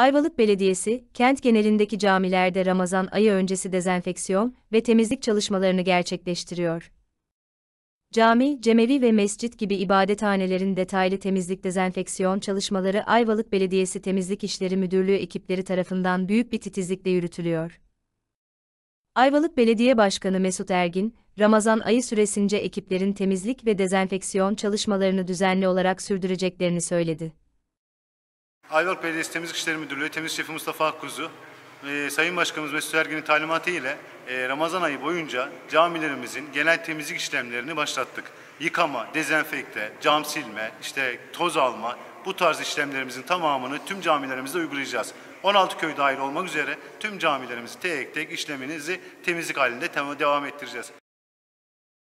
Ayvalık Belediyesi, kent genelindeki camilerde Ramazan ayı öncesi dezenfeksiyon ve temizlik çalışmalarını gerçekleştiriyor. Cami, cemevi ve mescit gibi ibadethanelerin detaylı temizlik dezenfeksiyon çalışmaları Ayvalık Belediyesi Temizlik İşleri Müdürlüğü ekipleri tarafından büyük bir titizlikle yürütülüyor. Ayvalık Belediye Başkanı Mesut Ergin, Ramazan ayı süresince ekiplerin temizlik ve dezenfeksiyon çalışmalarını düzenli olarak sürdüreceklerini söyledi. Ayvalık Belediyesi Temizlik İşleri Müdürlüğü Temizlik Şefi Mustafa Kuzu, e, Sayın Başkanımız Mesut Ergin'in talimatı ile e, Ramazan ayı boyunca camilerimizin genel temizlik işlemlerini başlattık. Yıkama, dezenfekte, cam silme, işte toz alma bu tarz işlemlerimizin tamamını tüm camilerimizde uygulayacağız. 16 köy dahil olmak üzere tüm camilerimizi tek tek işleminizi temizlik halinde devam ettireceğiz.